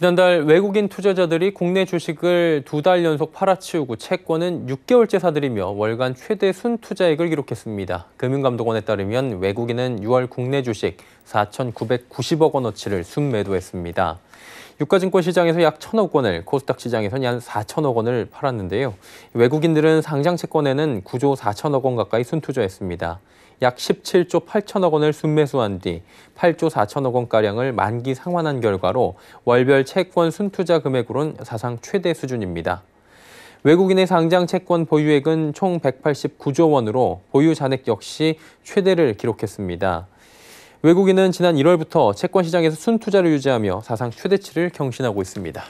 지난달 외국인 투자자들이 국내 주식을 두 달 연속 팔아치우고 채권은 6개월째 사들이며 월간 최대 순투자액을 기록했습니다. 금융감독원에 따르면 외국인은 6월 국내 주식 4,990억 원어치를 순매도했습니다. 유가증권 시장에서 약 1천억 원을, 코스닥 시장에서는 약 4천억 원을 팔았는데요. 외국인들은 상장 채권에는 9조 4천억 원 가까이 순투자했습니다. 약 17조 8천억 원을 순매수한 뒤 8조 4천억 원가량을 만기 상환한 결과로 월별 채권 순투자 금액으론 사상 최대 수준입니다. 외국인의 상장 채권 보유액은 총 189조 원으로 보유 잔액 역시 최대를 기록했습니다. 외국인은 지난 1월부터 채권 시장에서 순투자를 유지하며 사상 최대치를 경신하고 있습니다.